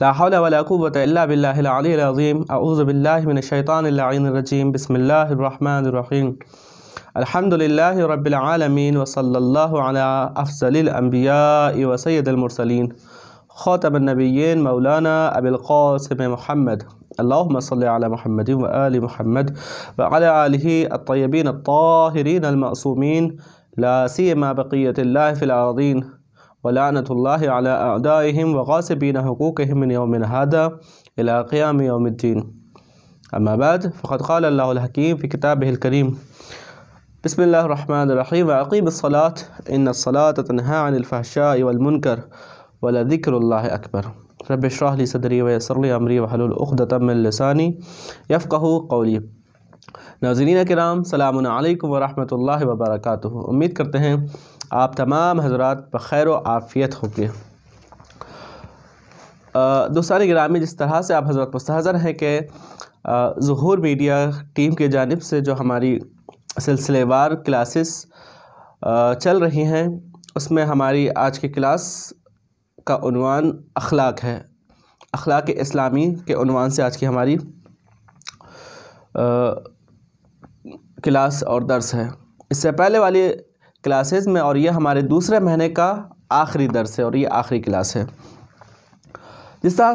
لا حول ولا قوة إلا بالله العلي العظيم أعوذ بالله من الشيطان اللعين الرجيم بسم الله الرحمن الرحيم الحمد لله رب العالمين وصلى الله على أفضل الأنبياء وسيد المرسلين خاتم النبيين مولانا أبي القاسم محمد اللهم صل على محمد وآل محمد وعلى آله الطيبين الطاهرين المأصومين لا سيما بقية الله في الأرضين ولعنة الله على أعدائهم وغاصبين حقوقهم من يوم هذا إلى قيام يوم الدين أما بعد فقد قال الله الحكيم في كتابه الكريم بسم الله الرحمن الرحيم وأقيم الصلاة إن الصلاة تنهى عن الفحشاء والمنكر ولذكر الله أكبر رب اشرح لي صدري ويسر لي أمري وحلول أخدة من لساني يفقه قولي ناظرین کرام سلام علیکم ورحمۃ اللہ وبرکاتہ امید کرتے ہیں आप तमाम हजरात बखैर आफ़ियत होंगे दोस्तान ग्रामी जिस तरह से आप हजरत मुस्तर हैं कि जहूर मीडिया टीम के जानब से जो हमारी सिलसिलेवार क्लासेस चल रही हैं उसमें हमारी आज की क्लास का उनवान अखलाक है अखलाक इस्लामी के उनवान से आज की हमारी आ, क्लास और दर्स है इससे पहले वाली क्लासेस में और ये हमारे दूसरे महीने का आखिरी दर्स है और ये आखिरी क्लास है जिस तरह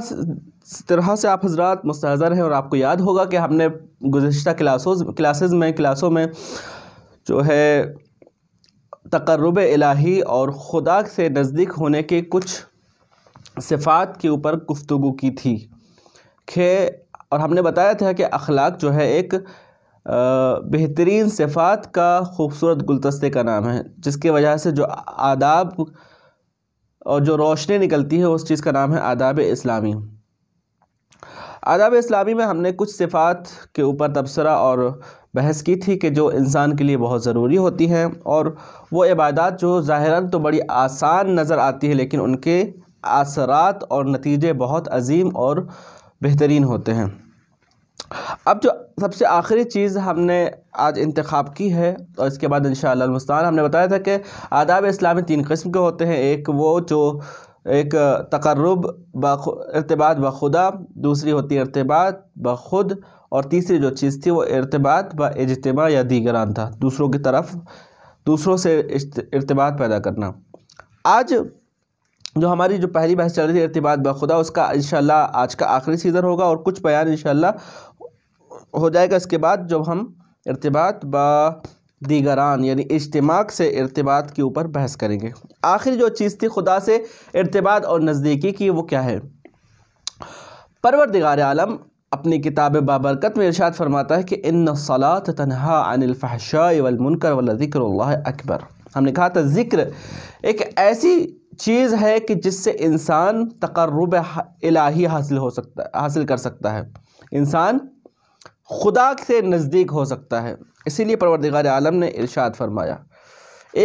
तरह से आप हजरात मुस्तर हैं और आपको याद होगा कि हमने गुज्त क्लासों क्लासेस में क्लासों में जो है तकरब इलाही और ख़ुदा से नज़दीक होने के कुछ सिफ़ात के ऊपर गुफ्तु की थी खे और हमने बताया था कि अखलाक जो है एक बेहतरीन सिफ़ात का ख़ूबसूरत गुलदस्ते का नाम है जिसके वजह से जो आदाब और जो रोशनी निकलती है उस चीज़ का नाम है आदाब इस्लामी आदाब इस्लामी में हमने कुछ सिफ़ात के ऊपर तबसरा और बहस की थी कि जो इंसान के लिए बहुत ज़रूरी होती हैं और वो इबादत जो ज़ाहरा तो बड़ी आसान नज़र आती है लेकिन उनके असरात और नतीजे बहुत अजीम और बेहतरीन होते हैं अब जो सबसे आखिरी चीज़ हमने आज इंतखब की है और इसके बाद इन शस्तान हमने बताया था कि आदाब इस्लामी तीन कस्म के होते हैं एक वो जो एक तकरब बरतबाद ब खुदा दूसरी होती है इरतबात ब खुद और तीसरी जो चीज़ थी वो इरतबात ब इजतमा या दीगरान था दूसरों की तरफ दूसरों से इरतबात पैदा करना आज जो हमारी जो पहली बहस चल रही थी इरतबात खुदा उसका इन आज का आखिरी सीज़न होगा और कुछ बयान इन हो जाएगा इसके बाद जब हम इरतबात बा दीगरान यानी इज्तमाक से इरतबात के ऊपर बहस करेंगे आखिर जो चीज़ थी खुदा से इरतबात और नज़दीकी की वो क्या है परवरदिगार आलम अपनी किताब बाबरकत में इर्शाद फरमाता है कि इन सलात तनहा अनिलफ़ाशा वलमुनकर वलदिक्र अकबर हमने कहा था ज़िक्र एक ऐसी चीज़ है कि जिससे इंसान तकर्रब इलाही हासिल हो सकता हासिल कर सकता है इंसान खुदा से नज़दीक हो सकता है इसीलिए परवरदिगार आलम ने इरशाद फरमाया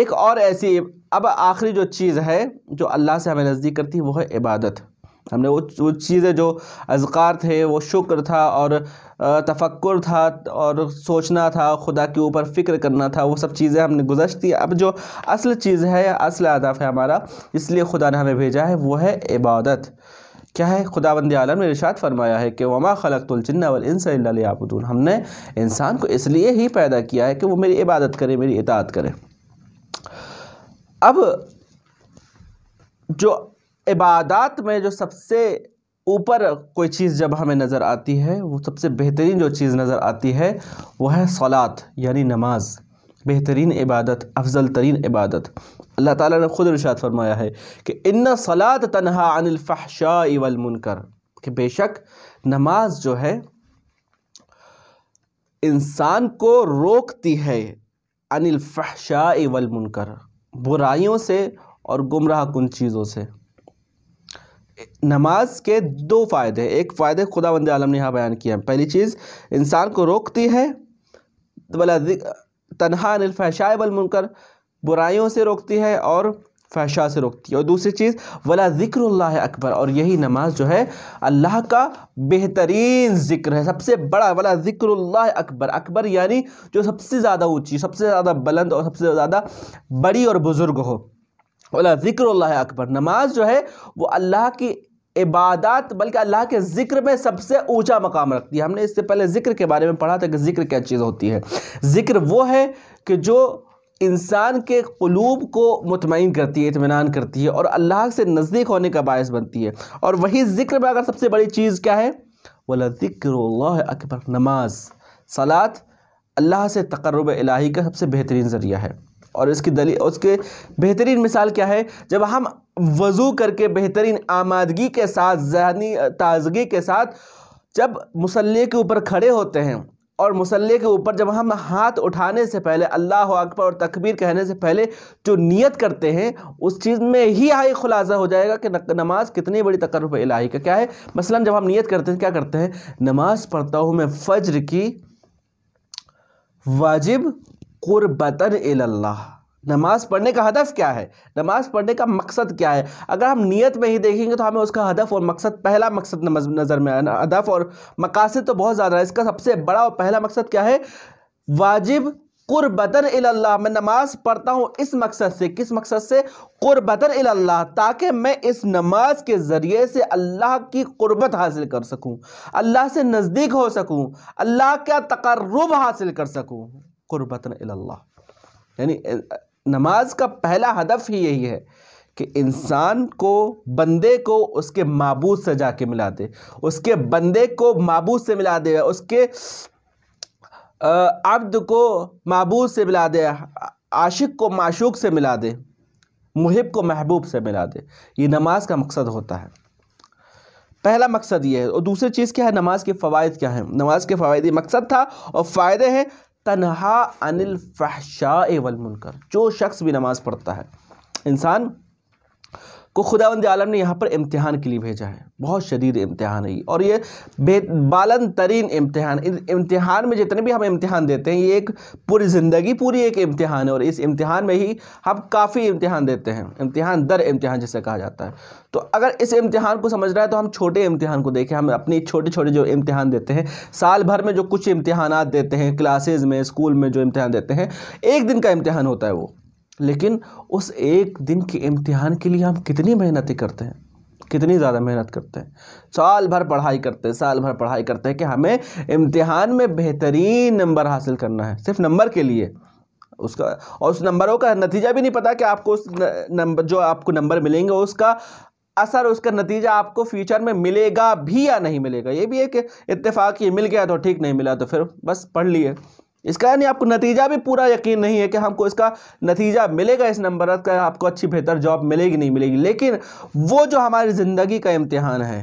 एक और ऐसी अब आखिरी जो चीज़ है जो अल्लाह से हमें नज़दीक करती है वो है इबादत हमने वो वो चीज़ें जो अजकार थे वो शुक्र था और तफक्र था और सोचना था खुदा के ऊपर फ़िक्र करना था वो सब चीज़ें हमने गुजशती अब जो असल चीज़ है असल आदाफ है हमारा इसलिए खुदा ने हमें भेजा है वो है इबादत क्या है खुदाबंद आलम ने इर्शाद फरमाया है कि वमा खलकतुलजन्नावलसाबून हमने इंसान को इसलिए ही पैदा किया है कि वो मेरी इबादत करे मेरी इतात करे अब जो इबादत में जो सबसे ऊपर कोई चीज़ जब हमें नज़र आती है वो सबसे बेहतरीन जो चीज़ नज़र आती है वो है सलात यानी नमाज बेहतरीन इबादत अफजल तरीन इबादत अल्लाह ताला ने ख़ुद इरशाद फरमाया है कि इन्ना सलात तनहा अनिलफ़ाशा वलमुनकर कि बेशक नमाज जो है इंसान को रोकती है अनिलफ़ाशा मुनकर बुराइयों से और गुमराह कन चीज़ों से नमाज के दो फ़ायदे एक फ़ायदे खुदा बंद आलम ने यहाँ बयान किया पहली चीज़ इंसान को रोकती है वाला तनहा अनिलफ़ाशा मुनकर बुराइयों से रोकती है और फैशा से रोकती है और दूसरी चीज़ वला ज़िक्र अकबर और यही नमाज जो है अल्लाह का बेहतरीन ज़िक्र है सबसे बड़ा वला ज़िक्र अकबर अकबर यानी जो सबसे ज़्यादा ऊँची सबसे ज़्यादा बुलंद और सबसे ज़्यादा बड़ी और बुज़ुर्ग हो वला ज़िक्र अकबर नमाज जो है वो अल्लाह की इबादत बल्कि अल्लाह के ज़िक्र में सबसे ऊंचा मकाम रखती है हमने इससे पहले ज़िक्र के बारे में पढ़ा था कि ज़िक्र क्या चीज़ होती है ज़िक्र वो है कि जो इंसान के कलूब को मुतमिन करती है इतमान करती है और अल्लाह से नज़दीक होने का बायस बनती है और वही जिक्र में अगर सबसे बड़ी चीज़ क्या है वला ज़िक्र अकबर नमाज सलात अल्लाह से तकरब इलाही का सबसे बेहतरीन ज़रिया है और इसकी दली उसके बेहतरीन मिसाल क्या है जब हम वज़ू करके बेहतरीन आमादगी के साथ जहनी ताजगी के साथ जब मुसल्ले के ऊपर खड़े होते हैं और मुसल्ले के ऊपर जब हम हाथ उठाने से पहले अल्लाह अकबर और तकबीर कहने से पहले जो नियत करते हैं उस चीज़ में ही आई खुलासा हो जाएगा कि नमाज़ कितनी बड़ी तकरब इलाही का क्या है मसलन जब हम नियत करते हैं क्या करते हैं नमाज़ पढ़ता हूँ मैं फ़ज्र की वाजिब क़ुरबतन अल्लाह नमाज पढ़ने का हदफ क्या है नमाज पढ़ने का मकसद क्या है अगर हम नियत में ही देखेंगे तो हमें उसका हदफ और मकसद पहला मकसद नज़र में आया हदफ और मकासद तो बहुत ज़्यादा है इसका सबसे बड़ा और पहला मकसद क्या है वाजिब कुर्बतन अल्लाह मैं नमाज पढ़ता हूँ इस मकसद से किस मकसद से कुर्बतन अल्लाह ताकि मैं इस नमाज के ज़रिए से अल्लाह की कुर्बत हासिल कर सकूँ अल्लाह से नज़दीक हो सकूँ अल्लाह का तकर्रब हासिल कर सकूँ कुरबतन अल्लाह यानी नमाज का पहला हदफ ही यही है कि इंसान को बंदे को उसके मबूद से जाके मिला दे उसके बंदे को मबूद से मिला दे उसके अब्द को मबूद से मिला दे आशिक को माशूक से मिला दे मुहिब को महबूब से मिला दे ये नमाज का मकसद होता है पहला मकसद ये है और दूसरी चीज़ क्या है नमाज के फ़वाद क्या हैं नमाज के फ़वाद मकसद था और फ़ायदे हैं तनहा अनिल फहशा मुनकर जो शख्स भी नमाज़ पढ़ता है इंसान को खुदावंद आलम ने यहाँ पर इम्तहान के लिए भेजा है बहुत शदीद इम्तहान है और ये बे बालन तरीन इम्तहान इम्तहान में जितने भी हम इम्तहान देते हैं ये एक पूरी ज़िंदगी पूरी एक इम्तहान है और इस इम्तहान में ही हम काफ़ी इम्तहान देते हैं इम्तहान दर इम्तहान जैसे कहा जाता है तो अगर इस इम्तहान को समझ रहा है तो हम छोटे इम्तहान को देखें हम अपनी छोटे छोटे जो इम्तहान देते हैं साल भर में जो कुछ इम्तहान देते हैं क्लासेज में स्कूल में जो इम्तहान देते हैं एक दिन का इम्तहान होता है वो लेकिन उस एक दिन के इम्तिहान के लिए हम कितनी मेहनत करते हैं कितनी ज़्यादा मेहनत करते हैं साल भर पढ़ाई करते हैं साल भर पढ़ाई करते हैं कि हमें इम्तिहान में बेहतरीन नंबर हासिल करना है सिर्फ नंबर के लिए उसका और उस नंबरों का नतीजा भी नहीं पता कि आपको उस नंबर जो आपको नंबर मिलेंगे उसका असर उसका नतीजा आपको फ्यूचर में मिलेगा भी या नहीं मिलेगा ये भी एक इतफ़ाक़ ये मिल गया तो ठीक नहीं मिला तो फिर बस पढ़ लिए इसका यानी आपको नतीजा भी पूरा यकीन नहीं है कि हमको इसका नतीजा मिलेगा इस नंबर का आपको अच्छी बेहतर जॉब मिलेगी नहीं मिलेगी लेकिन वो जो हमारी ज़िंदगी का इम्तहान है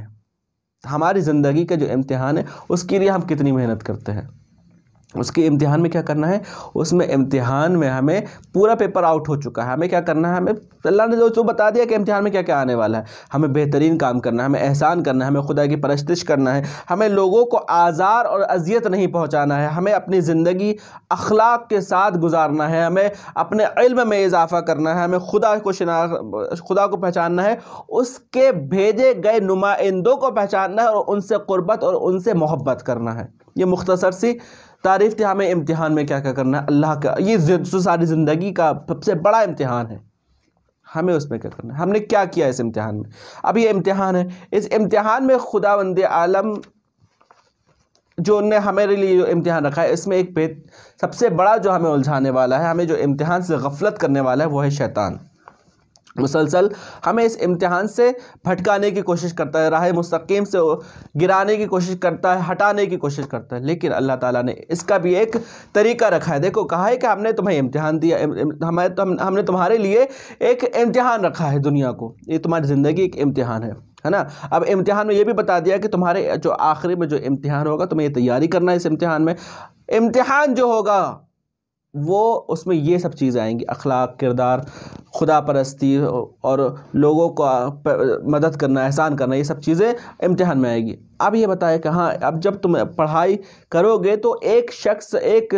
हमारी ज़िंदगी का जो इम्तहान है उसके लिए हम कितनी मेहनत करते हैं उसके इम्तिहान में क्या करना है उसमें इम्तिहान में हमें पूरा पेपर आउट हो चुका है हमें क्या करना है हमें अल्लाह ने जो जो बता दिया कि इम्तिहान में क्या क्या आने वाला है हमें बेहतरीन काम करना है हमें एहसान करना है हमें खुदा की परस्तिश करना है हमें लोगों को आज़ार और अजियत नहीं पहुँचाना है हमें अपनी ज़िंदगी अखलाक के साथ गुजारना है हमें अपने इल्म में इजाफा करना है हमें खुदा को शना खुदा को पहचानना है उसके भेजे गए नुमाइंदों को पहचानना है और उनसे क़ुरबत और उनसे मोहब्बत करना है ये मुख्तसर सी तारीफ़ तिहा हमें इम्तिहान में क्या क्या करना है अल्लाह का ये जो सारी ज़िंदगी का सबसे बड़ा इम्तिहान है हमें उसमें क्या करना है हमने क्या किया इस इम्तिहान में अब ये इम्तिहान है इस इम्तिहान में खुदा बंद आलम जो ने हमारे लिए जो इम्तिहान रखा है इसमें एक पे सबसे बड़ा जो हमें उलझाने वाला है हमें जो इम्तिहान से गफलत करने वाला है वो है शैतान मुसलसल हमें इस इम्तहान से भटकाने की कोशिश करता है राह मुस्तकीम से गिराने की कोशिश करता है हटाने की कोशिश करता है लेकिन अल्लाह ताला ने इसका भी एक तरीका रखा है देखो कहा है कि हमने तुम्हें इम्तहान दिया हमारे तो हमने तुम्हारे लिए एक इम्तहान रखा है दुनिया को ये तुम्हारी ज़िंदगी एक इम्तहान है है ना अब इम्तहान में ये भी बता दिया कि तुम्हारे जो आखिरी में जो इम्तहान होगा तुम्हें ये तैयारी करना है इस इम्तहान में इम्तहान जो होगा वो उसमें ये सब चीज़ें आएंगी अखलाक किरदार खुदा परस्ती और लोगों को मदद करना एहसान करना ये सब चीज़ें इम्तहान में आएगी अब ये बताए कि हाँ अब जब तुम पढ़ाई करोगे तो एक शख्स एक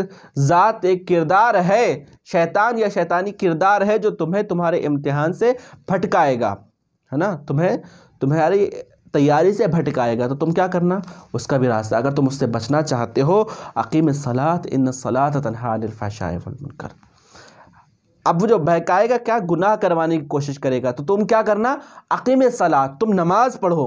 ज़ात एक किरदार है शैतान या शैतानी किरदार है जो तुम्हें तुम्हारे इम्तहान से भटकाएगा है ना तुम्हें तुम्हारी तैयारी से भटकाएगा तो तुम क्या करना उसका भी रास्ता अगर तुम उससे बचना चाहते हो अकीम सलात इन सलात कर अब वो जो बहकाएगा क्या गुनाह करवाने की कोशिश करेगा तो तुम क्या करना अकीम सलात तुम नमाज़ पढ़ो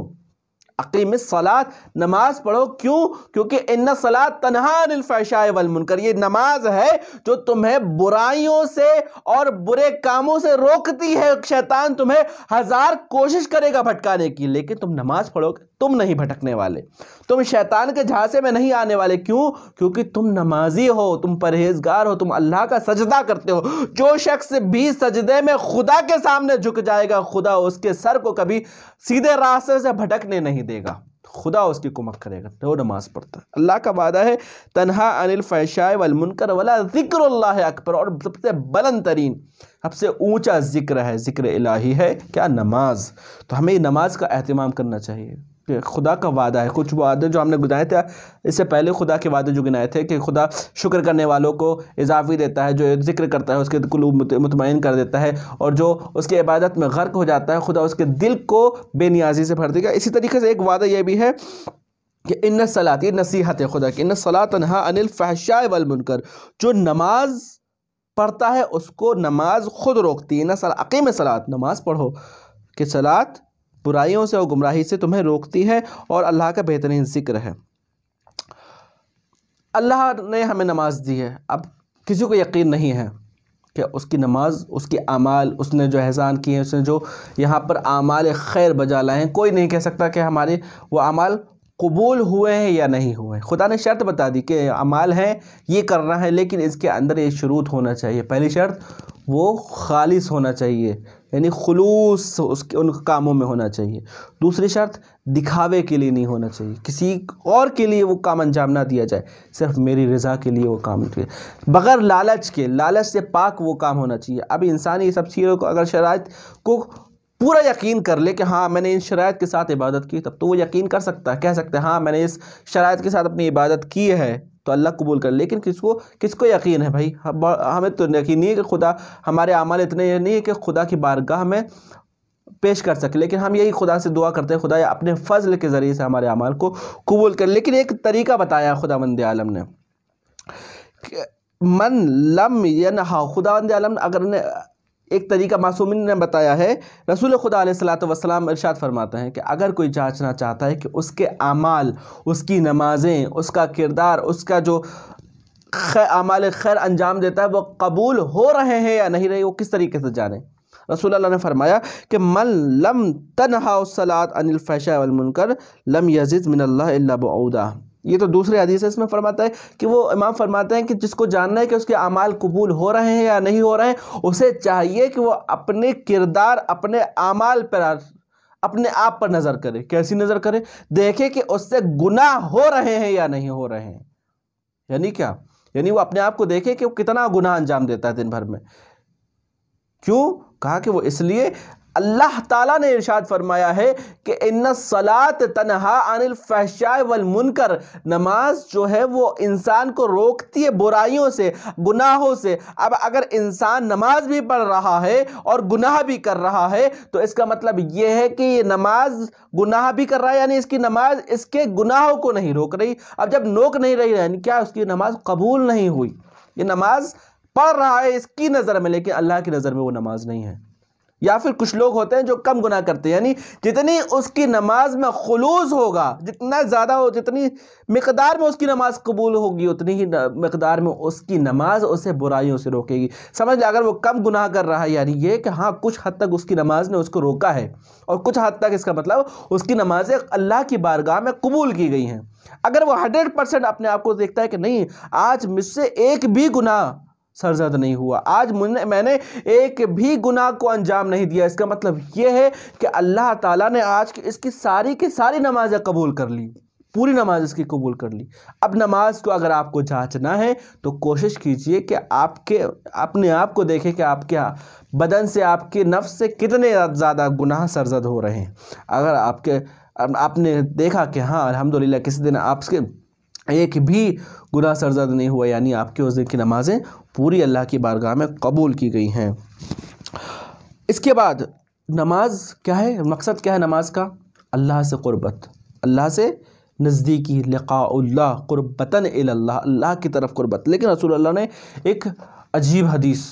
अकीम सलात नमाज पढ़ो क्यों क्योंकि इन सलात तनहानफ़ाशा वलमुनकर ये नमाज है जो तुम्हें बुराइयों से और बुरे कामों से रोकती है शैतान तुम्हें हज़ार कोशिश करेगा भटकाने की लेकिन तुम नमाज पढ़ोगे तुम नहीं भटकने वाले तुम शैतान के झांसे में नहीं आने वाले क्यों क्योंकि तुम नमाजी हो तुम परहेजगार हो तुम अल्लाह का सजदा करते हो जो शख्स भी सजदे में खुदा के सामने झुक जाएगा खुदा उसके सर को कभी सीधे रास्ते से भटकने नहीं देगा खुदा उसकी कुमक करेगा तो नमाज़ पढ़ता है अल्लाह का वादा है तनहा अनिल फ़ैशाय वलमुनकर ज़िक्र है अकबर और सबसे बुलंद तरीन सबसे ऊंचा ज़िक्र है ज़िक्र इलाही है क्या नमाज तो हमें नमाज का अहतमाम करना चाहिए कि खुदा का वादा है कुछ वादे जो हमने गुनाए थे इससे पहले खुदा के वादे जो गिनाए थे कि खुदा शुक्र करने वालों को इजाफी देता है जो जिक्र करता है उसके कुलूब मुतमिन कर देता है और जो उसकी इबादत में गर्क हो जाता है खुदा उसके दिल को बेनियाजी से भर देगा इसी तरीके से एक वादा यह भी है कि इन सलात ये नसीहत है खुदा की इन सलात नहा अनिल फहशाए वलमुनकर जो नमाज पढ़ता है उसको नमाज खुद रोकती है ना सला अकीम सलात नमाज पढ़ो कि सलात बुराइयों से और गुमराही से तुम्हें रोकती है और अल्लाह का बेहतरीन जिक्र है अल्लाह ने हमें नमाज़ दी है अब किसी को यकीन नहीं है कि उसकी नमाज उसके अमाल उसने जो एहसान किए हैं उसने जो यहाँ पर अमाल खैर बजा लाए हैं कोई नहीं कह सकता कि हमारे वो अमाल कबूल हुए हैं या नहीं हुए हैं खुदा ने शर्त बता दी कि अमाल हैं ये करना है लेकिन इसके अंदर ये शरूत होना चाहिए पहली शर्त वो खालिस होना चाहिए यानी खलूस उसके उन कामों में होना चाहिए दूसरी शर्त दिखावे के लिए नहीं होना चाहिए किसी और के लिए वो काम अंजाम ना दिया जाए सिर्फ मेरी रज़ा के लिए वो काम दिए बग़ैर लालच के लालच से पाक वो काम होना चाहिए अब इंसान ये सब चीज़ों को अगर शरात को पूरा यकीन कर ले कि हाँ मैंने इन शरात के साथ इबादत की तब तो वो यकीन कर सकता है कह सकते हैं हाँ मैंने इस शरात के साथ अपनी इबादत की है तो अल्लाह कबूल कर लेकिन किसको किसको यकीन है भाई हम, हमें तो यकीन नहीं है कि खुदा हमारे अमाल इतने नहीं है कि खुदा की बारगाह में पेश कर सके लेकिन हम यही खुदा से दुआ करते हैं खुदा अपने फजल के ज़रिए से हमारे अमाल को कबूल कर लेकिन एक तरीका बताया खुदा मंद आलम ने मन लम या हा खुदा आलम अगर ने एक तरीका मासूमिन ने बताया है रसूल खुदा वसलाम इरशाद फरमाते हैं कि अगर कोई जांचना चाहता है कि उसके अमाल उसकी नमाज़ें उसका किरदार उसका जो खैर अमाल खैर अंजाम देता है वो कबूल हो रहे हैं या नहीं रहे वो किस तरीके से जाने रसूल ने फरमाया कि मन लम तनहा सलात अनिल फ़ैशा वलमनकर लम यजिज़ मिनल्ला अबूदा ये तो दूसरे हदीस इसमें फरमाता है कि वो इमाम फरमाते हैं कि जिसको जानना है कि उसके अमाल कबूल हो रहे हैं या नहीं हो रहे हैं उसे चाहिए कि वो अपने किरदार अपने अमाल पर अपने आप पर नज़र करे कैसी नज़र करे देखे कि उससे गुनाह हो रहे हैं या नहीं हो रहे हैं यानी क्या यानी वो अपने आप को देखे कि वो कितना गुनाह अंजाम देता है दिन भर में क्यों कहा कि वो इसलिए अल्लाह ताला ने इरशाद फरमाया है कि इन सलात तनहा अनिल फहशाय वल मुनकर नमाज जो है वो इंसान को रोकती है बुराइयों से गुनाहों से अब अगर इंसान नमाज भी पढ़ रहा है और गुनाह भी कर रहा है तो इसका मतलब ये है कि ये नमाज गुनाह भी कर रहा है यानी इसकी नमाज इसके गुनाहों को नहीं रोक रही अब जब नोक नहीं रही यानी क्या उसकी नमाज कबूल नहीं हुई ये नमाज पढ़ रहा है इसकी नज़र में लेकिन अल्लाह की नज़र में वो नमाज नहीं है या फिर कुछ लोग होते हैं जो कम गुना करते हैं यानी जितनी उसकी नमाज में खलूस होगा जितना ज़्यादा हो जितनी मकदार में उसकी नमाज कबूल होगी उतनी ही मकदार में उसकी नमाज उसे बुराइयों से रोकेगी समझ लिया अगर वो कम गुनाह कर रहा है यानी ये कि हाँ कुछ हद तक उसकी नमाज ने उसको रोका है और कुछ हद तक इसका मतलब उसकी नमाजें अल्लाह की बारगाह में कबूल की गई हैं अगर वो हंड्रेड परसेंट अपने आप को देखता है कि नहीं आज मुझसे एक भी गुनाह सरजद नहीं हुआ आज मैंने एक भी गुनाह को अंजाम नहीं दिया इसका मतलब यह है कि अल्लाह ताला ने आज की इसकी सारी की सारी नमाज़ें कबूल कर ली पूरी नमाज इसकी कबूल कर ली अब नमाज को अगर आपको जांचना है तो कोशिश कीजिए कि आपके अपने आप को देखें कि आपके बदन से आपके नफ्स से कितने ज़्यादा गुनाह सरजद हो रहे हैं अगर आपके आपने देखा कि हाँ अलहमदिल्ला किसी दिन आपके एक भी गुनाह सरजद नहीं हुआ यानी आपकी उस दिन की नमाज़ें पूरी अल्लाह की बारगाह में कबूल की गई हैं इसके बाद नमाज क्या है मकसद क्या है नमाज का अल्लाह से क़ुरबत अल्लाह से नज़दीकी लक़ाउल्ला क़ुरबतन अल्लाह अल्लाह की तरफ क़ुरबत लेकिन रसूल ने एक अजीब हदीस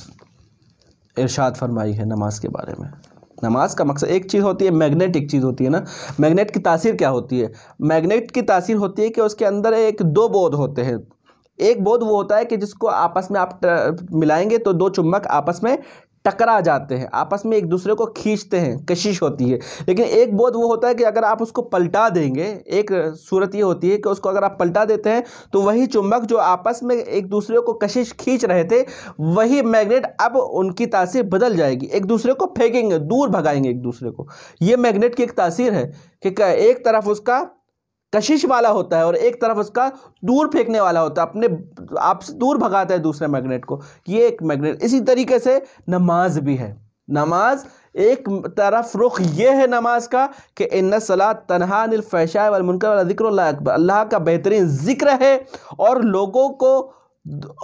इरशाद फरमाई है नमाज के बारे में नमाज का मकसद एक चीज़ होती है मैग्नेट एक चीज़ होती है ना मैग्नेट की तासीर क्या होती है मैग्नेट की तासीर होती है कि उसके अंदर एक दो बोध होते हैं एक बोध वो होता है कि जिसको आपस में आप मिलाएंगे तो दो चुम्बक आपस में टकरा जाते हैं आपस में एक दूसरे को खींचते हैं कशिश होती है लेकिन एक बोध वो होता है कि अगर आप उसको पलटा देंगे एक सूरत ये होती है कि उसको अगर आप पलटा देते हैं तो वही चुंबक जो आपस में एक दूसरे को कशिश खींच रहे थे वही मैग्नेट अब उनकी तासीर बदल जाएगी एक दूसरे को फेंकेंगे दूर भगाएंगे एक दूसरे को ये मैग्नेट की एक तासीर है कि एक तरफ उसका कशिश वाला होता है और एक तरफ उसका दूर फेंकने वाला होता है अपने आप से दूर भगाता है दूसरे मैग्नेट को ये एक मैग्नेट इसी तरीके से नमाज भी है नमाज एक तरफ रुख ये है नमाज का कि इन सलात तनहा निल वाल मुनकर वाला जिक्र अल्लाह का बेहतरीन जिक्र है और लोगों को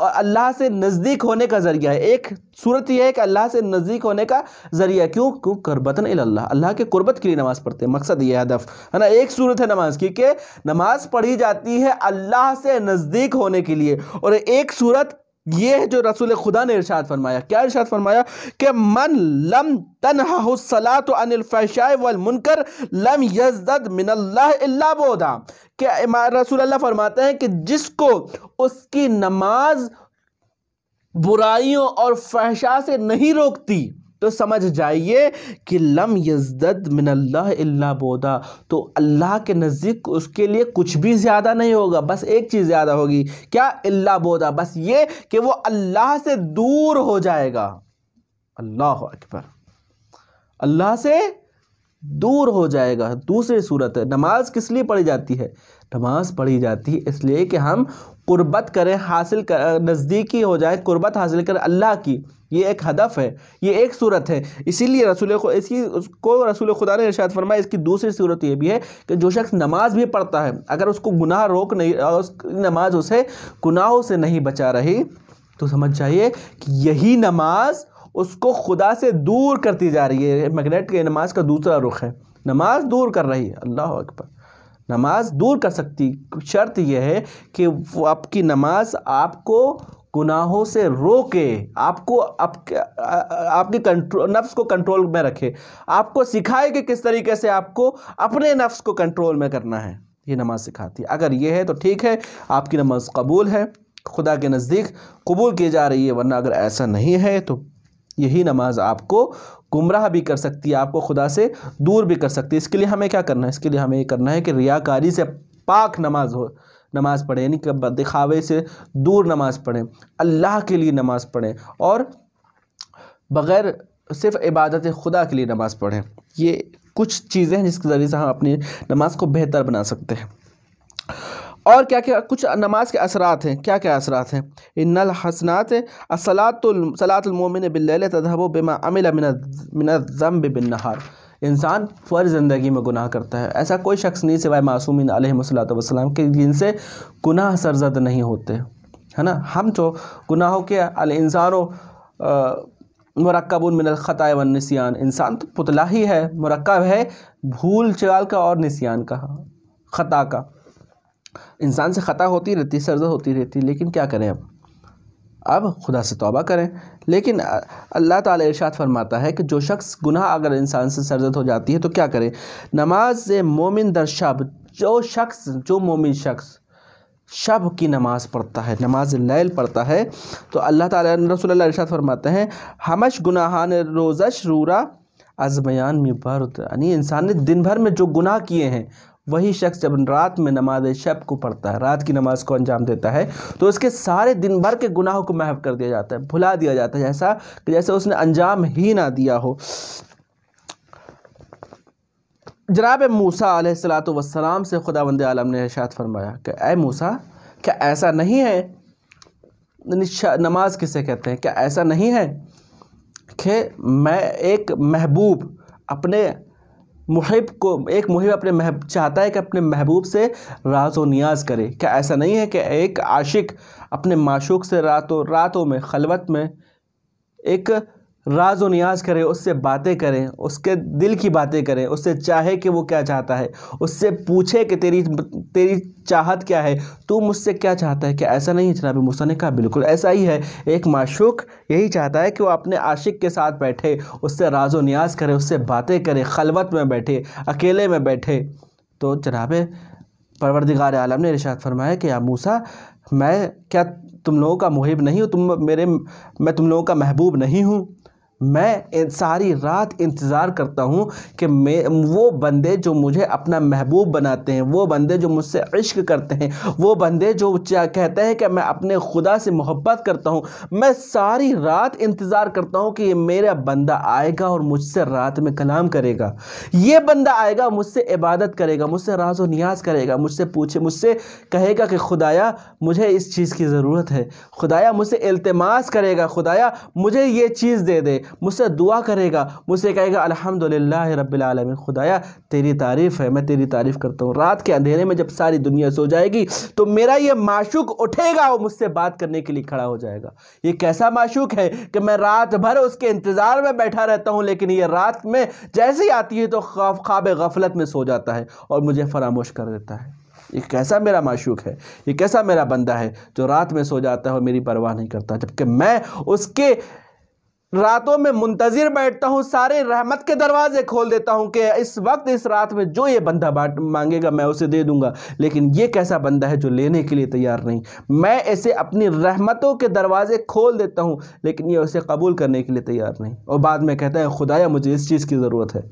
अल्लाह से नज़दीक होने का ज़रिया है एक सूरत यह है कि अल्लाह से नज़दीक होने का ज़रिया क्यों क्यों करबतन अल्लाह अल्लाह के कुर्बत के लिए नमाज़ पढ़ते हैं मकसद ये हदफ है ना एक सूरत है नमाज की कि नमाज़ पढ़ी जाती है अल्लाह से नज़दीक होने के लिए और एक सूरत ये है जो रसूल खुदा ने इरशाद फरमाया क्या इरशाद फरमाया कि मन लम तनहला तो वल मुनकर लम यजद बोदा कि रसूल अल्लाह फरमाते हैं कि जिसको उसकी नमाज बुराइयों और फहशा से नहीं रोकती तो समझ जाइए कि लम यजदत मिनल्ला इल्ला बोदा तो अल्लाह के नज़दीक उसके लिए कुछ भी ज़्यादा नहीं होगा बस एक चीज़ ज़्यादा होगी क्या इल्ला बोदा बस ये कि वो अल्लाह से दूर हो जाएगा अल्लाह अकबर अल्लाह से दूर हो जाएगा दूसरी सूरत है नमाज किस लिए पढ़ी जाती है नमाज पढ़ी जाती है इसलिए कि हम कुर्बत करें हासिल कर नज़दीकी हो जाए कुर्बत हासिल करें अल्लाह की ये एक हदफ है ये एक सूरत है इसीलिए रसूल इसी को रसूल खुदा ने इर्शाद फरमाया इसकी दूसरी सूरत ये भी है कि जो शख्स नमाज भी पढ़ता है अगर उसको गुनाह रोक नहीं उस नमाज उसे गुनाहों से नहीं बचा रही तो समझ जाइए कि यही नमाज़ उसको खुदा से दूर करती जा रही है मैग्नेट के नमाज का दूसरा रुख है नमाज दूर कर रही है अल्लाह अकबर नमाज दूर कर सकती शर्त यह है कि वो आपकी नमाज आपको गुनाहों से रोके आपको आपके आपके कंट्रो नफ्स को कंट्रोल में रखे आपको सिखाए कि किस तरीके से आपको अपने नफ्स को कंट्रोल में करना है ये नमाज सिखाती है अगर ये है तो ठीक है आपकी नमाज कबूल है खुदा के नज़दीक कबूल की जा रही है वरना अगर ऐसा नहीं है तो यही नमाज आपको गुमराह भी कर सकती है आपको खुदा से दूर भी कर सकती है इसके लिए हमें क्या करना है इसके लिए हमें ये करना है कि रियाकारी से पाक नमाज हो नमाज़ पढ़ें यानी कि दिखावे से दूर नमाज़ पढ़ें अल्लाह के लिए नमाज़ पढ़ें और बग़ैर सिर्फ इबादत खुदा के लिए नमाज़ पढ़ें ये कुछ चीज़ें हैं जिसके ज़रिए से हम अपनी नमाज़ को बेहतर बना सकते हैं और क्या क्या कुछ नमाज के असरात हैं क्या क्या असरात हैं इन हसनात सलातमोमिन बिल्ल तदहब बेमा अमिल मिनज़म नहार इंसान फर ज़िंदगी में गुनाह करता है ऐसा कोई शख्स नहीं सिवाय मासूमिन वसलम के जिनसे गुनाह सरजद नहीं होते है ना हम तो गुनाहों के अल इंसानों मरकबन मिनल ख़तः वन इंसान तो पुतला ही है मरकब है भूल चाल का और नसीान का ख़ता का इंसान से ख़ता होती रहती सरजद होती रहती लेकिन क्या करें अब अब खुदा से तौबा करें लेकिन अल्लाह ताला इरशाद फरमाता है कि जो शख्स गुनाह अगर इंसान से सरजद हो जाती है तो क्या करें नमाज से मोमिन दर शब जो शख्स जो मोमिन शख्स शब की नमाज़ पढ़ता है नमाज लैल पढ़ता है तो अल्लाह ताला रसूलुल्लाह इरशाद फरमाते हैं हमश गुनाहान रोज़श रूरा अजमयान में बर्द यानी इंसान ने दिन भर में जो गुनाह किए हैं वही शख्स जब रात में नमाज शब को पढ़ता है रात की नमाज को अंजाम देता है तो उसके सारे दिन भर के गुनाहों को महव कर दिया जाता है भुला दिया जाता है जैसा कि जैसे उसने अंजाम ही ना दिया हो जनाब मूसा सलात वसलाम से खुदा बंद आलम ने इशात फरमाया कि ए मूसा क्या ऐसा नहीं है नमाज किसे कहते हैं क्या ऐसा नहीं है कि मैं एक महबूब अपने मुहिब को एक मुहिब अपने महब चाहता है कि अपने महबूब से राजो नियाज करे क्या ऐसा नहीं है कि एक आशिक अपने माशूक से रातों रातों में खलवत में एक राज व न्याज करें उससे बातें करें उसके दिल की बातें करें उससे चाहे कि वो क्या चाहता है उससे पूछे कि तेरी तेरी चाहत क्या है तू मुझसे क्या चाहता है क्या ऐसा नहीं है जनाब मूसा ने कहा बिल्कुल ऐसा ही है एक माशूक यही चाहता है कि वो अपने आशिक के साथ बैठे उससे राज व न्याज करे उससे बातें करे खलवत में बैठे अकेले में बैठे तो जनाब परवरदिगार आलम ने रिशात फरमाया कि या मूसा मैं क्या तुम लोगों का मुहिब नहीं हूँ तुम मेरे मैं तुम लोगों का महबूब नहीं हूँ मैं सारी रात इंतज़ार करता हूँ कि मैं वो बंदे जो मुझे अपना महबूब बनाते हैं वो बंदे जो मुझसे इश्क करते हैं वो बंदे जो कहते हैं कि मैं अपने खुदा से मोहब्बत करता हूँ मैं सारी रात इंतज़ार करता हूँ कि ये मेरा बंदा आएगा और मुझसे रात में कलाम करेगा ये बंदा आएगा मुझसे इबादत करेगा मुझसे राज व नियाज करेगा मुझसे पूछे मुझसे कहेगा कि खुदाया मुझे इस चीज़ की ज़रूरत है खुदाया मुझसे अल्तमास करेगा खुदाया मुझे ये चीज़ दे दे मुझसे दुआ करेगा मुझसे कहेगा अलहमदिल्ला रबालमीन खुदाया तेरी तारीफ़ है मैं तेरी तारीफ़ करता हूँ रात के अंधेरे में जब सारी दुनिया सो जाएगी तो मेरा ये माशूक उठेगा और मुझसे बात करने के लिए खड़ा हो जाएगा ये कैसा माशूक है कि मैं रात भर उसके इंतज़ार में बैठा रहता हूँ लेकिन ये रात में जैसे ही आती है तो ख्वाब गफलत में सो जाता है और मुझे फरामोश कर देता है ये कैसा मेरा माशूक है ये कैसा मेरा बंदा है जो रात में सो जाता है और मेरी परवाह नहीं करता जबकि मैं उसके रातों में मुंतजर बैठता हूँ सारे रहमत के दरवाजे खोल देता हूँ कि इस वक्त इस रात में जो ये बंदा बांट मांगेगा मैं उसे दे दूंगा लेकिन ये कैसा बंदा है जो लेने के लिए तैयार नहीं मैं ऐसे अपनी रहमतों के दरवाजे खोल देता हूँ लेकिन ये उसे कबूल करने के लिए तैयार नहीं और बाद में कहता है खुदाया मुझे इस चीज़ की ज़रूरत है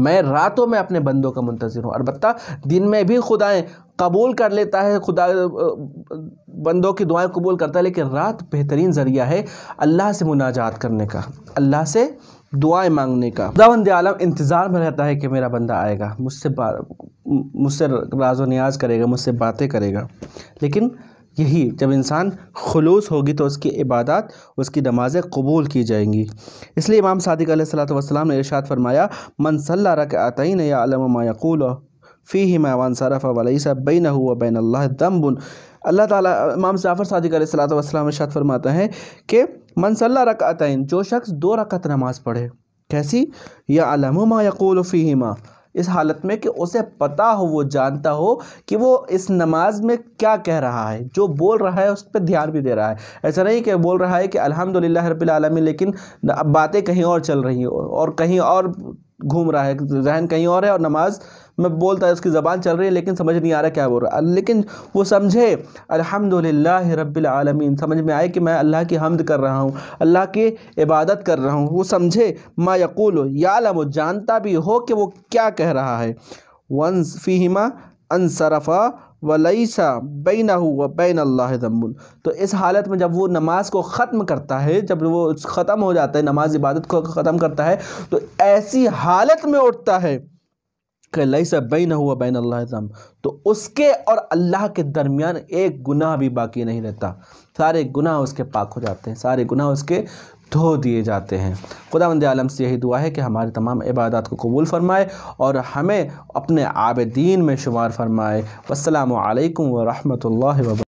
मैं रातों में अपने बंदों का मुंतज़र हूँ अलबत् दिन में भी खुदाएँ कबूल कर लेता है खुदा बंदों की दुआएं कबूल करता है लेकिन रात बेहतरीन ज़रिया है अल्लाह से मुनाजात करने का अल्लाह से दुआएं मांगने का खुदावंद आलम इंतज़ार में रहता है कि मेरा बंदा आएगा मुझसे मुझसे राजो नियाज करेगा मुझसे बातें करेगा लेकिन यही जब इंसान खलूस होगी तो उसकी इबादत उसकी नमाज़ें कबूल की जाएंगी इसलिए इमाम सादिक सलाम ने इरशाद फरमाया मनसल्ला रक आतई ने फ़ी ही मैवान सरफ़ वली सब बैन हुआ बैन अल्लाह बुन अल्लाह ताली इमाम जाफ़र सादिक सलाम इरशाद फरमाते हैं कि मनसल्ला रक आतैन जो शख्स दो रकत नमाज़ पढ़े कैसी या अलमुमा मायकूल फ़ी ही माँ इस हालत में कि उसे पता हो वो जानता हो कि वो इस नमाज में क्या कह रहा है जो बोल रहा है उस पर ध्यान भी दे रहा है ऐसा नहीं कि बोल रहा है कि अलहमदिल्ला रबालमी लेकिन अब बातें कहीं और चल रही हो और कहीं और घूम रहा है जहन कहीं और है और नमाज में बोलता है उसकी ज़बान चल रही है लेकिन समझ नहीं आ रहा क्या बोल रहा है लेकिन वो समझे अल्हम्दुलिल्लाह रब्बिल आलमीन समझ में आए कि मैं अल्लाह की हमद कर रहा हूँ अल्लाह की इबादत कर रहा हूँ वो समझे मा यकूल यालम जानता भी हो कि वो क्या कह रहा है वंस फ़ीमा अनसरफ़ा वलईसा बैन हुआ बैन अल्लाह तो इस हालत में जब वो नमाज को ख़त्म करता है जब वो ख़त्म हो जाता है नमाज इबादत को ख़त्म करता है तो ऐसी हालत में उठता है कि लईसा बैन हुआ बैन अल्लाह जम तो उसके और अल्लाह के दरमियान एक गुनाह भी बाकी नहीं रहता सारे गुनाह उसके पाक हो जाते हैं सारे गुनाह उसके धो दिए जाते हैं खुदा मंद आलम से यही दुआ है कि हमारे तमाम इबादत को कबूल फ़रमाए और हमें अपने आबदीन में शुमार फ़रमाए वालकम वरहमल